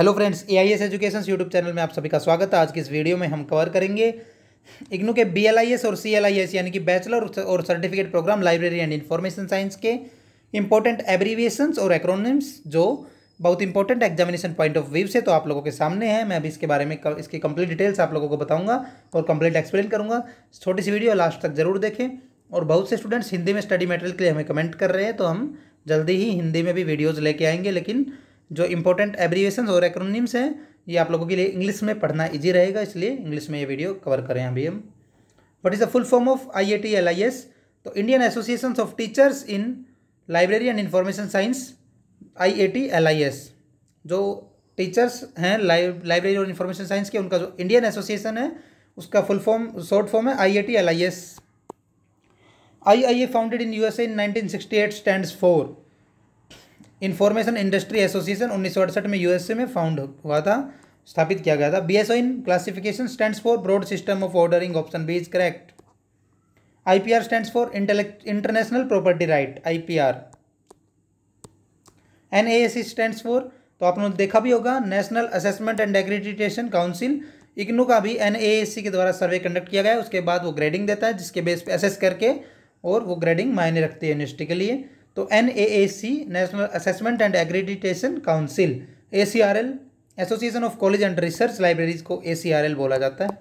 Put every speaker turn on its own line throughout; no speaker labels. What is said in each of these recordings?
Hello friends A I S education YouTube channel में आप सभी का स्वागत है आज की इस वीडियो में हम कवर करेंगे इग्नू के बी एल आई एस और सी एल आई एस यानी कि बैचलर और certificate program library and information science के इंपॉर्टेंट एब्रीविएशंस और एक्रोनिम्स जो बहुत important examination point of view से तो आप लोगों के सामने है मैं अभी इसके बारे में इसकी कंप्लीट डिटेल्स आप लोगों को बताऊंगा और कंप्लीट एक्सप्लेन करूंगा छोटी सी वीडियो लास्ट तक जरूर देखें और बहुत से स्टूडेंट्स हिंदी में स्टडी मटेरियल के लिए हमें कमेंट कर रहे हैं तो हम जल्दी ही हिंदी में भी वीडियोज़ लेके आएंगे लेकिन जो इंपॉर्टेंट एब्रीवेशन और एक्रोनिम्स हैं ये आप लोगों के लिए इंग्लिश में पढ़ना ईजी रहेगा इसलिए इंग्लिश में ये वीडियो कवर करें अभी हम what is the full form of I I तो Indian association of teachers in library and information science I जो टीचर्स हैं लाइब्रेरी और इन्फॉर्मेशन साइंस के उनका जो इंडियन एसोसिएशन है उसका फुल फॉर्म शॉर्ट फॉर्म है I I I S I I A founded in U S A in eight stand for information industry association उन्नीस में यूएसए में फाउंड हुआ था स्थापित किया गया था B S O in classification stand for broad system of ordering option B is correct I P R stand for international property right I P R N A S stand for तो आपने देखा भी होगा national assessment and accreditation council IGNOU का भी N e के द्वारा survey conduct किया गया उसके बाद वो ग्रेडिंग देता है जिसके बेस पे असेस करके और वो ग्रेडिंग मायने रखती है यूनिवर्सिटी के लिए तो N A A C national assessment and accreditation council A C R L association of college and research libraries को ए सी आर एल बोला जाता है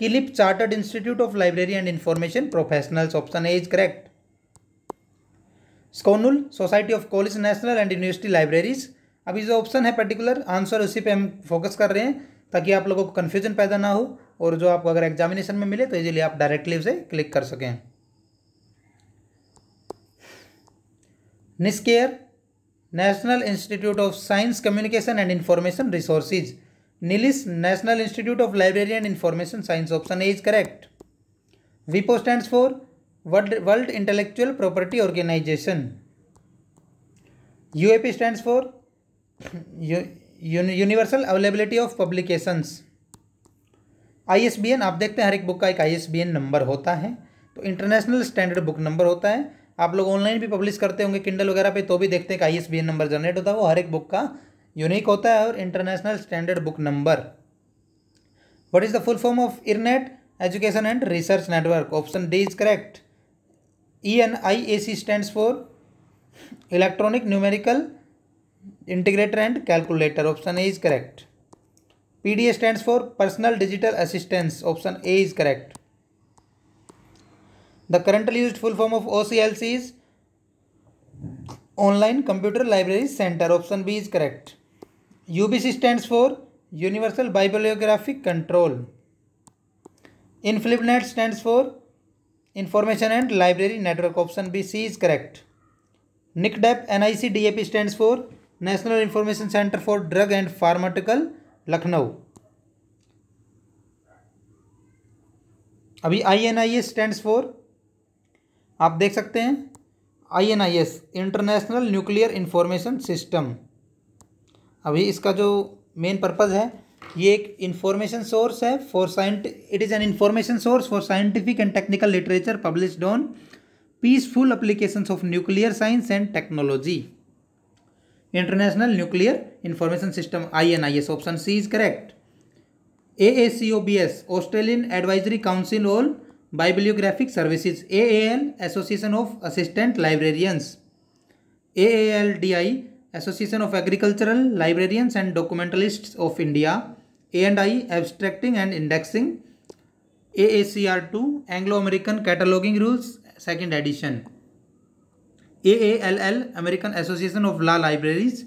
CILIP chartered institute of library and information professionals option A is correct SCONUL society of college national and university libraries अभी जो option है particular answer उसी पे हम फोकस कर रहे हैं ताकि आप लोगों को कन्फ्यूजन पैदा ना हो और जो आपको अगर एग्जामिनेशन में मिले तो इजीली आप डायरेक्टली उसे क्लिक कर सकें NISCAIR national institute of science communication and information resources NILIS national institute of library and information science option A is correct विपो stand for world world intellectual property organization P stand for universal availability of publications N आप देखते हैं हर एक book का एक N number होता है तो इंटरनेशनल स्टैंडर्ड बुक नंबर होता है आप लोग ऑनलाइन भी पब्लिश करते होंगे किंडल वगैरह पे तो भी देखते हैं कि आई नंबर जनरेट होता है वो हर एक बुक का यूनिक होता है और international standard book number what is the full form of ERNET education and research network option D is correct E N I A C stand for electronic numerical integrator and calculator option A is correct P D A stand for personal digital assistance option A is correct The currently used full form of OCLC is Online Computer Library Center. Option B is correct. UBC stands for Universal Bibliographic Control. InflipNet stands for Information and Library Network. Option B C is correct. NICDAP NIC DAP stands for National Information Center for Drug and Pharmaceutical Lucknow. अभी I N I A stand for आप देख सकते हैं I N I S international nuclear information system अभी इसका जो main purpose है ये एक इन्फॉर्मेशन सोर्स है for scient it is an information source for scientific and technical literature publish on peaceful application of nuclear science and technology international nuclear information system I N I S option C is correct A A C O B S Australian advisory council on Bibliographic Services AAL Association of Assistant Librarians AALDI Association of Agricultural Librarians and Documentalists of India A&I Abstracting and Indexing AACR2 Anglo-American Cataloging Rules Second Edition AALL American Association of Law Libraries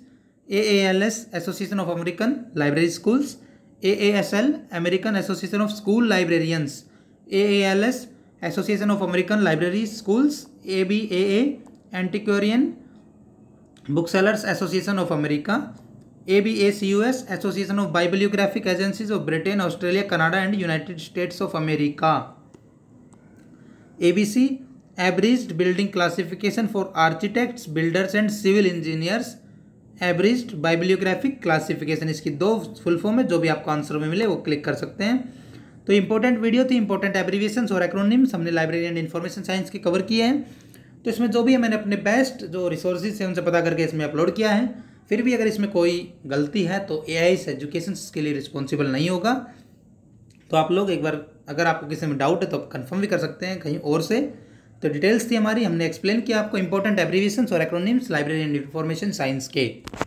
AALS Association of American Library Schools AASL American Association of School Librarians A A L S association of American library schools A B A A antiquarian book sellers association of America A B A C U S association of bibliographic agencies of Britain Australia Canada and United States of America A B C abridged building classification for architects builders and civil engineers abridged bibliographic classification इसकी दो full form है जो भी आपको answer में मिले वो click कर सकते हैं तो इंपॉर्टेंट वीडियो थी इंपॉर्टेंट एब्रीविएशन और एक्रोनिम्स हमने लाइब्रेरी एंड इन्फॉर्मेशन साइंस के कवर किए हैं तो इसमें जो भी है मैंने अपने बेस्ट जो रिसोर्सेज हैं उनसे पता करके इसमें अपलोड किया है फिर भी अगर इसमें कोई गलती है तो ए आई एजुकेशन के लिए रिस्पॉन्सिबल नहीं होगा तो आप लोग एक बार अगर आपको किसी में डाउट है तो आप कन्फर्म भी कर सकते हैं कहीं और से तो डिटेल्स थी हमारी हमने एक्सप्लेन किया आपको इंपॉर्टेंट एब्रीविएशन और acronyms library and information science के